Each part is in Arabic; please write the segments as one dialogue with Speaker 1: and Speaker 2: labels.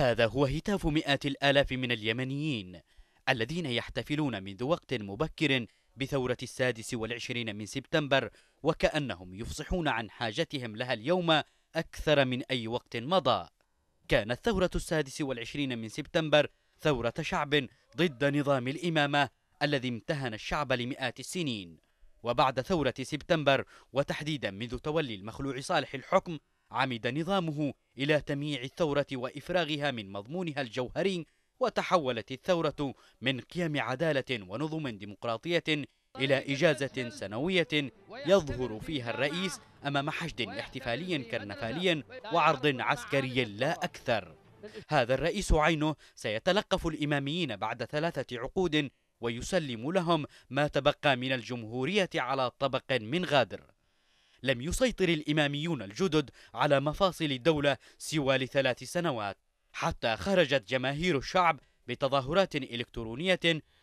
Speaker 1: هذا هو هتاف مئات الآلاف من اليمنيين الذين يحتفلون منذ وقت مبكر بثورة السادس والعشرين من سبتمبر وكأنهم يفصحون عن حاجتهم لها اليوم أكثر من أي وقت مضى كانت ثورة السادس والعشرين من سبتمبر ثورة شعب ضد نظام الإمامة الذي امتهن الشعب لمئات السنين وبعد ثورة سبتمبر وتحديدا منذ تولي المخلوع صالح الحكم عمد نظامه إلى تمييع الثورة وإفراغها من مضمونها الجوهري وتحولت الثورة من قيم عدالة ونظم ديمقراطية إلى إجازة سنوية يظهر فيها الرئيس أمام حشد احتفالي كرنفالي وعرض عسكري لا أكثر هذا الرئيس عينه سيتلقف الإماميين بعد ثلاثة عقود ويسلم لهم ما تبقى من الجمهورية على طبق من غادر لم يسيطر الإماميون الجدد على مفاصل الدولة سوى لثلاث سنوات حتى خرجت جماهير الشعب بتظاهرات إلكترونية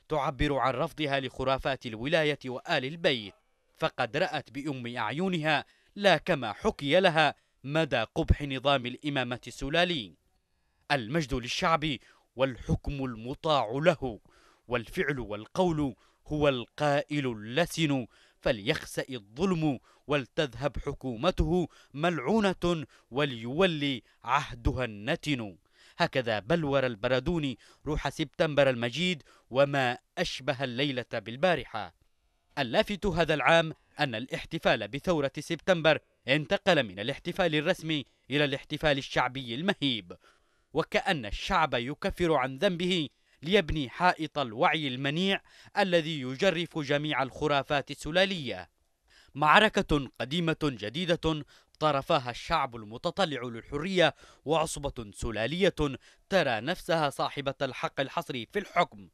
Speaker 1: تعبر عن رفضها لخرافات الولاية وآل البيت فقد رأت بأم أعينها لا كما حكي لها مدى قبح نظام الإمامة السلالي المجد للشعب والحكم المطاع له والفعل والقول هو القائل اللسن فليخسأ الظلم ولتذهب حكومته ملعونة وليولي عهدها النتن هكذا بلور البردوني روح سبتمبر المجيد وما أشبه الليلة بالبارحة اللافت هذا العام أن الاحتفال بثورة سبتمبر انتقل من الاحتفال الرسمي إلى الاحتفال الشعبي المهيب وكأن الشعب يكفر عن ذنبه ليبني حائط الوعي المنيع الذي يجرف جميع الخرافات السلالية معركة قديمة جديدة طرفها الشعب المتطلع للحرية وعصبة سلالية ترى نفسها صاحبة الحق الحصري في الحكم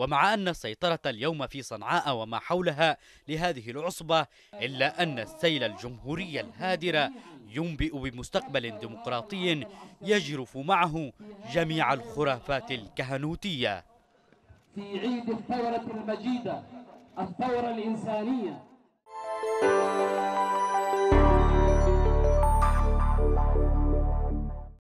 Speaker 1: ومع أن السيطرة اليوم في صنعاء وما حولها لهذه العصبة إلا أن السيل الجمهوري الهادر ينبئ بمستقبل ديمقراطي يجرف معه جميع الخرافات الكهنوتية في عيد الثورة المجيدة الثورة الإنسانية